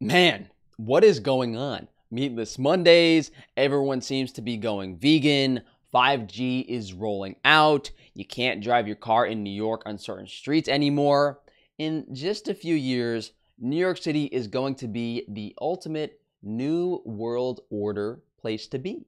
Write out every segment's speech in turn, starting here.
man, what is going on? Meatless Mondays, everyone seems to be going vegan, 5G is rolling out, you can't drive your car in New York on certain streets anymore. In just a few years, New York City is going to be the ultimate New World Order place to be.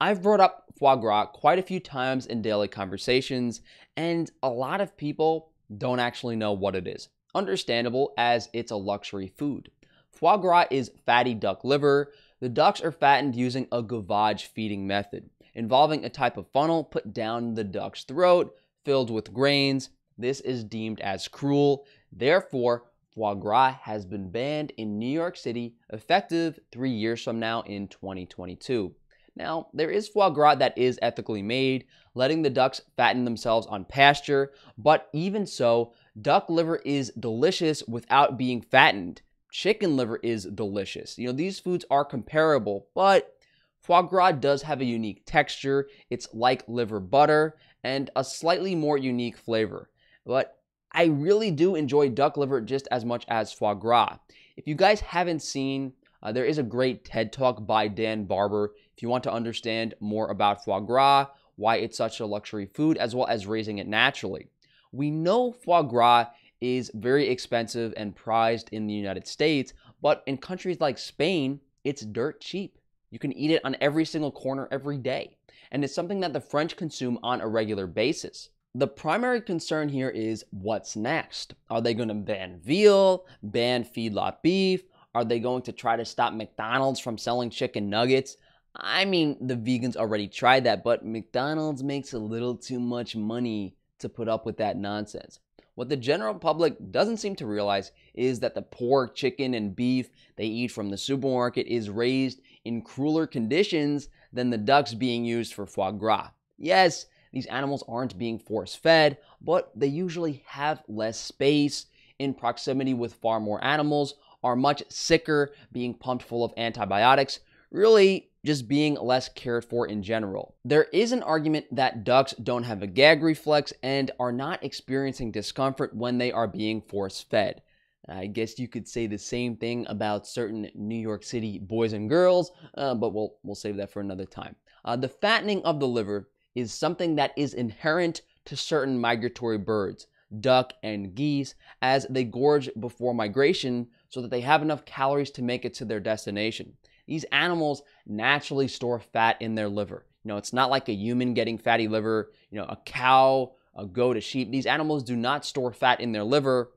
I've brought up foie gras quite a few times in daily conversations, and a lot of people don't actually know what it is. Understandable as it's a luxury food. Foie gras is fatty duck liver. The ducks are fattened using a gavage feeding method, involving a type of funnel put down the duck's throat, filled with grains. This is deemed as cruel. Therefore, foie gras has been banned in New York City effective three years from now in 2022. Now, there is foie gras that is ethically made, letting the ducks fatten themselves on pasture, but even so, duck liver is delicious without being fattened chicken liver is delicious. You know, these foods are comparable, but foie gras does have a unique texture. It's like liver butter and a slightly more unique flavor. But I really do enjoy duck liver just as much as foie gras. If you guys haven't seen, uh, there is a great TED Talk by Dan Barber. If you want to understand more about foie gras, why it's such a luxury food, as well as raising it naturally. We know foie gras is very expensive and prized in the United States, but in countries like Spain, it's dirt cheap. You can eat it on every single corner every day. And it's something that the French consume on a regular basis. The primary concern here is what's next? Are they going to ban veal, ban feedlot beef? Are they going to try to stop McDonald's from selling chicken nuggets? I mean, the vegans already tried that, but McDonald's makes a little too much money to put up with that nonsense. What the general public doesn't seem to realize is that the pork, chicken, and beef they eat from the supermarket is raised in crueler conditions than the ducks being used for foie gras. Yes, these animals aren't being force fed, but they usually have less space in proximity with far more animals, are much sicker, being pumped full of antibiotics. Really, just being less cared for in general. There is an argument that ducks don't have a gag reflex and are not experiencing discomfort when they are being force fed. I guess you could say the same thing about certain New York City boys and girls, uh, but we'll, we'll save that for another time. Uh, the fattening of the liver is something that is inherent to certain migratory birds, duck and geese, as they gorge before migration so that they have enough calories to make it to their destination. These animals naturally store fat in their liver. You know, it's not like a human getting fatty liver, you know, a cow, a goat, a sheep. These animals do not store fat in their liver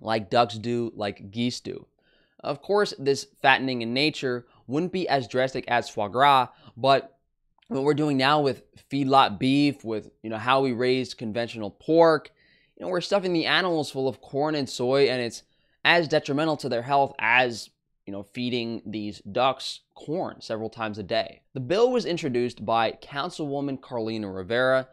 like ducks do, like geese do. Of course, this fattening in nature wouldn't be as drastic as foie gras, but what we're doing now with feedlot beef, with you know how we raise conventional pork, you know, we're stuffing the animals full of corn and soy, and it's as detrimental to their health as you know, feeding these ducks corn several times a day. The bill was introduced by Councilwoman Carlina Rivera,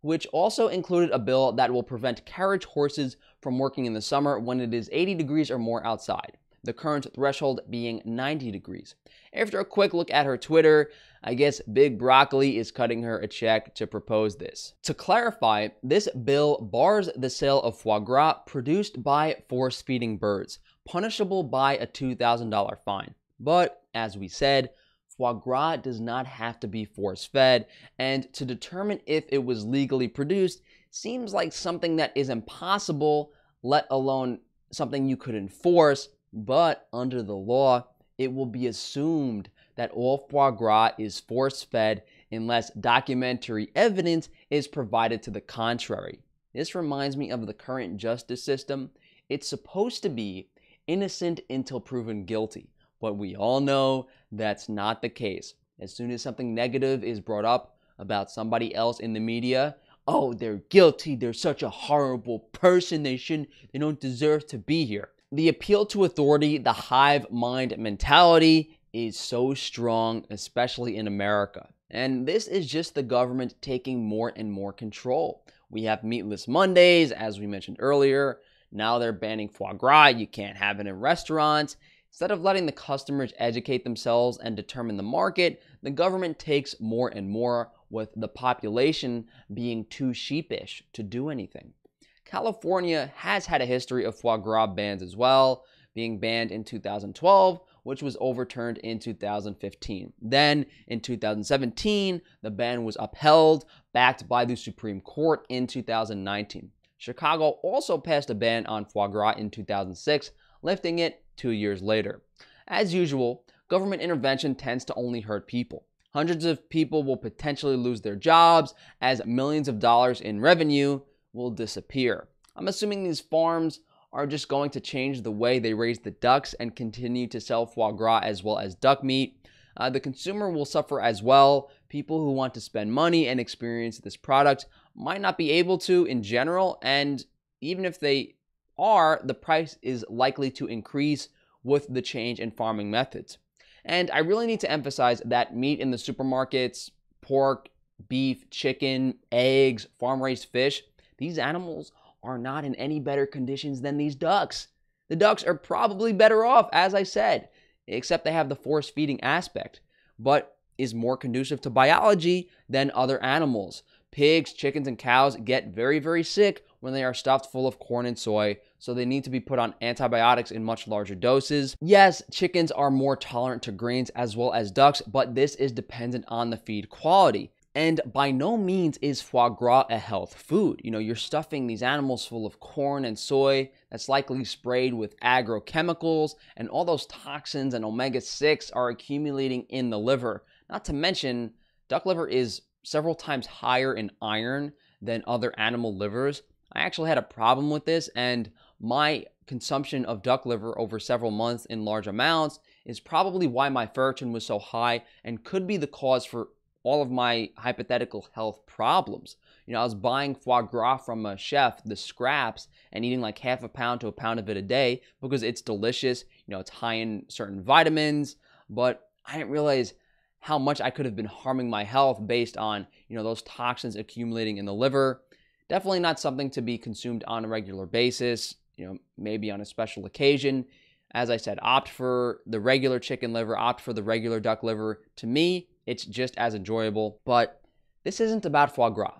which also included a bill that will prevent carriage horses from working in the summer when it is 80 degrees or more outside, the current threshold being 90 degrees. After a quick look at her Twitter, I guess Big Broccoli is cutting her a check to propose this. To clarify, this bill bars the sale of foie gras produced by force feeding birds, punishable by a $2,000 fine. But as we said, foie gras does not have to be force fed, and to determine if it was legally produced seems like something that is impossible, let alone something you could enforce. But under the law, it will be assumed that all foie gras is force fed unless documentary evidence is provided to the contrary. This reminds me of the current justice system. It's supposed to be innocent until proven guilty. But we all know that's not the case. As soon as something negative is brought up about somebody else in the media, oh, they're guilty, they're such a horrible person, they shouldn't, they don't deserve to be here. The appeal to authority, the hive mind mentality is so strong, especially in America. And this is just the government taking more and more control. We have meatless Mondays, as we mentioned earlier. Now they're banning foie gras, you can't have it in restaurants. Instead of letting the customers educate themselves and determine the market, the government takes more and more, with the population being too sheepish to do anything. California has had a history of foie gras bans as well, being banned in 2012, which was overturned in 2015. Then in 2017, the ban was upheld, backed by the Supreme Court in 2019. Chicago also passed a ban on foie gras in 2006, lifting it two years later. As usual, government intervention tends to only hurt people. Hundreds of people will potentially lose their jobs as millions of dollars in revenue will disappear. I'm assuming these farms are just going to change the way they raise the ducks and continue to sell foie gras as well as duck meat. Uh, the consumer will suffer as well, people who want to spend money and experience this product might not be able to in general. And even if they are, the price is likely to increase with the change in farming methods. And I really need to emphasize that meat in the supermarkets, pork, beef, chicken, eggs, farm raised fish, these animals are not in any better conditions than these ducks. The ducks are probably better off, as I said, except they have the force feeding aspect. But is more conducive to biology than other animals. Pigs, chickens, and cows get very, very sick when they are stuffed full of corn and soy, so they need to be put on antibiotics in much larger doses. Yes, chickens are more tolerant to grains as well as ducks, but this is dependent on the feed quality. And by no means is foie gras a health food. You know, you're stuffing these animals full of corn and soy that's likely sprayed with agrochemicals, and all those toxins and omega 6 are accumulating in the liver. Not to mention, duck liver is several times higher in iron than other animal livers. I actually had a problem with this, and my consumption of duck liver over several months in large amounts is probably why my ferritin was so high and could be the cause for all of my hypothetical health problems. You know, I was buying foie gras from a chef, the scraps, and eating like half a pound to a pound of it a day because it's delicious. You know, it's high in certain vitamins, but I didn't realize how much I could have been harming my health based on, you know, those toxins accumulating in the liver. Definitely not something to be consumed on a regular basis, you know, maybe on a special occasion. As I said, opt for the regular chicken liver, opt for the regular duck liver. To me, it's just as enjoyable, but this isn't about foie gras.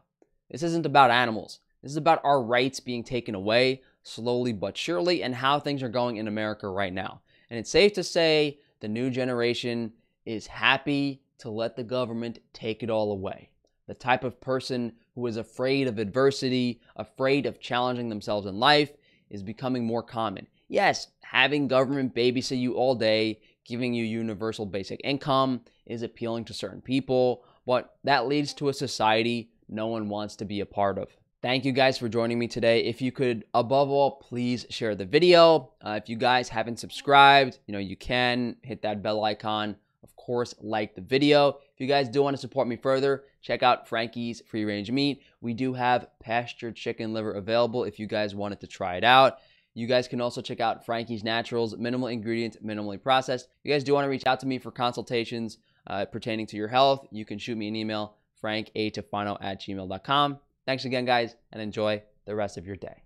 This isn't about animals. This is about our rights being taken away slowly but surely and how things are going in America right now. And it's safe to say the new generation is happy to let the government take it all away. The type of person who is afraid of adversity, afraid of challenging themselves in life, is becoming more common. Yes, having government babysit you all day, giving you universal basic income is appealing to certain people, but that leads to a society no one wants to be a part of. Thank you guys for joining me today. If you could, above all, please share the video. Uh, if you guys haven't subscribed, you know, you can hit that bell icon of course, like the video. If you guys do want to support me further, check out Frankie's Free Range Meat. We do have pasture chicken liver available if you guys wanted to try it out. You guys can also check out Frankie's Naturals, minimal ingredients, minimally processed. If you guys do want to reach out to me for consultations uh, pertaining to your health, you can shoot me an email, frankatofano at gmail.com. Thanks again, guys, and enjoy the rest of your day.